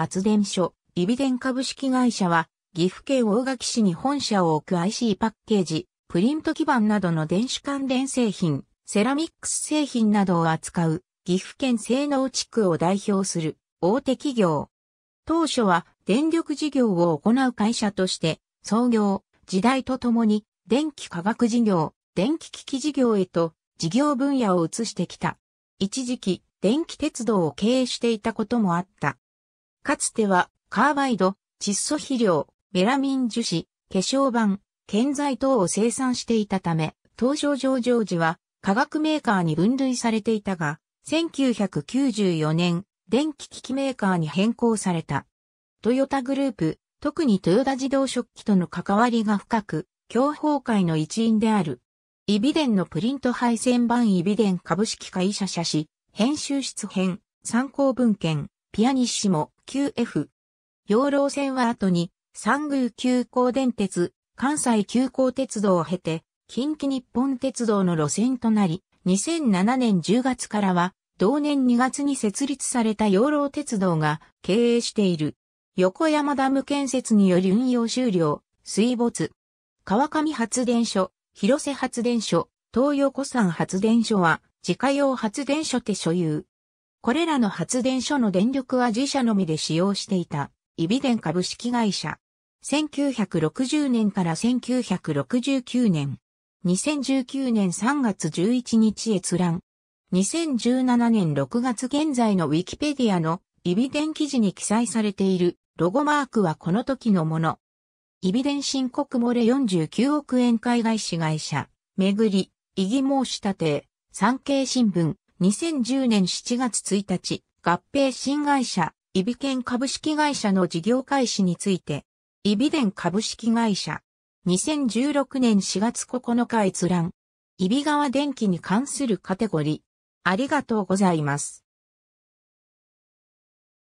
発電所、ビビデン株式会社は、岐阜県大垣市に本社を置く IC パッケージ、プリント基板などの電子関連製品、セラミックス製品などを扱う、岐阜県性能地区を代表する大手企業。当初は電力事業を行う会社として、創業、時代とともに、電気科学事業、電気機器事業へと、事業分野を移してきた。一時期、電気鉄道を経営していたこともあった。かつては、カーバイド、窒素肥料、メラミン樹脂、化粧板、建材等を生産していたため、当初上場時は化学メーカーに分類されていたが、1994年、電気機器メーカーに変更された。トヨタグループ、特にトヨタ自動食器との関わりが深く、競法会の一員である。イビデンのプリント配線版イビデン株式会社社史、編集室編、参考文献、ピアニッシモ q f 養老線は後に、三宮急行電鉄、関西急行鉄道を経て、近畿日本鉄道の路線となり、2007年10月からは、同年2月に設立された養老鉄道が経営している。横山ダム建設により運用終了、水没。川上発電所、広瀬発電所、東横山発電所は自家用発電所で所有。これらの発電所の電力は自社のみで使用していた、イビデン株式会社。1960年から1969年、2019年3月11日閲覧。2017年6月現在のウィキペディアのイビデン記事に記載されているロゴマークはこの時のもの。イビデン申告漏れ49億円海外市会社、めぐり、異議申し立て、産経新聞、2010年7月1日、合併新会社、イビケン株式会社の事業開始について、イビデン株式会社、2016年4月9日閲覧、イビ川電気に関するカテゴリー、ありがとうございます。